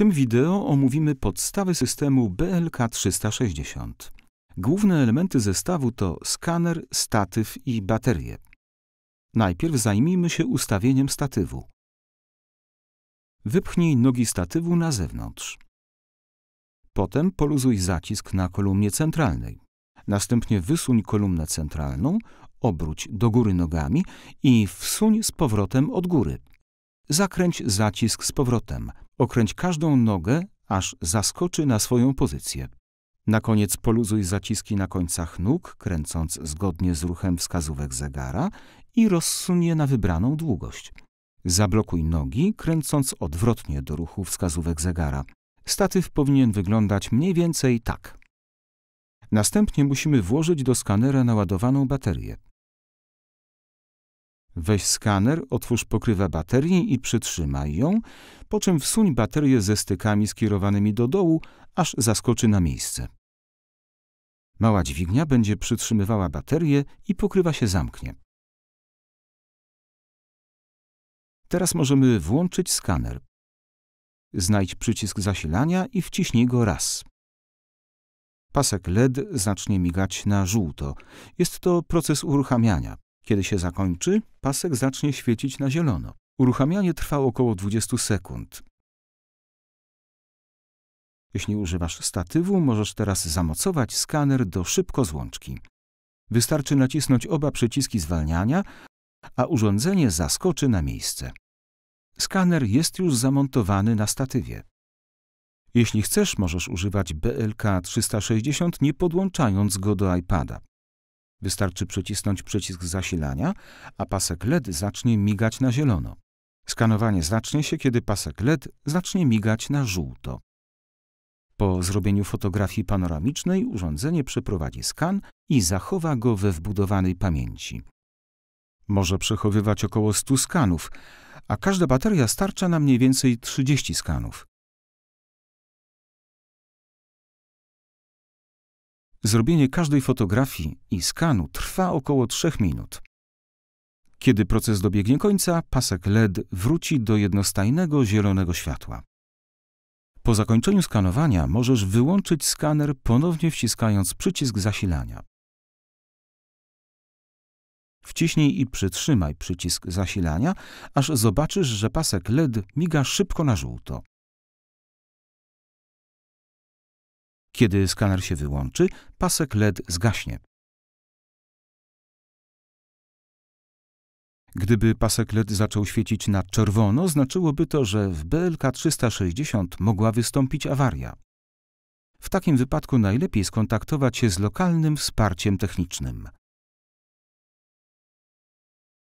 tym wideo omówimy podstawy systemu BLK360. Główne elementy zestawu to skaner, statyw i baterie. Najpierw zajmijmy się ustawieniem statywu. Wypchnij nogi statywu na zewnątrz. Potem poluzuj zacisk na kolumnie centralnej. Następnie wysuń kolumnę centralną, obróć do góry nogami i wsuń z powrotem od góry. Zakręć zacisk z powrotem. Okręć każdą nogę, aż zaskoczy na swoją pozycję. Na koniec poluzuj zaciski na końcach nóg, kręcąc zgodnie z ruchem wskazówek zegara i rozsuń je na wybraną długość. Zablokuj nogi, kręcąc odwrotnie do ruchu wskazówek zegara. Statyw powinien wyglądać mniej więcej tak. Następnie musimy włożyć do skanera naładowaną baterię. Weź skaner, otwórz pokrywę baterii i przytrzymaj ją, po czym wsuń baterię ze stykami skierowanymi do dołu, aż zaskoczy na miejsce. Mała dźwignia będzie przytrzymywała baterię i pokrywa się zamknie. Teraz możemy włączyć skaner. Znajdź przycisk zasilania i wciśnij go raz. Pasek LED zacznie migać na żółto. Jest to proces uruchamiania. Kiedy się zakończy, pasek zacznie świecić na zielono. Uruchamianie trwa około 20 sekund. Jeśli używasz statywu, możesz teraz zamocować skaner do szybko złączki. Wystarczy nacisnąć oba przyciski zwalniania, a urządzenie zaskoczy na miejsce. Skaner jest już zamontowany na statywie. Jeśli chcesz, możesz używać BLK 360 nie podłączając go do iPada. Wystarczy przycisnąć przycisk zasilania, a pasek LED zacznie migać na zielono. Skanowanie zacznie się, kiedy pasek LED zacznie migać na żółto. Po zrobieniu fotografii panoramicznej urządzenie przeprowadzi skan i zachowa go we wbudowanej pamięci. Może przechowywać około 100 skanów, a każda bateria starcza na mniej więcej 30 skanów. Zrobienie każdej fotografii i skanu trwa około 3 minut. Kiedy proces dobiegnie końca, pasek LED wróci do jednostajnego zielonego światła. Po zakończeniu skanowania możesz wyłączyć skaner ponownie wciskając przycisk zasilania. Wciśnij i przytrzymaj przycisk zasilania, aż zobaczysz, że pasek LED miga szybko na żółto. Kiedy skaner się wyłączy, pasek LED zgaśnie. Gdyby pasek LED zaczął świecić na czerwono, znaczyłoby to, że w BLK 360 mogła wystąpić awaria. W takim wypadku najlepiej skontaktować się z lokalnym wsparciem technicznym.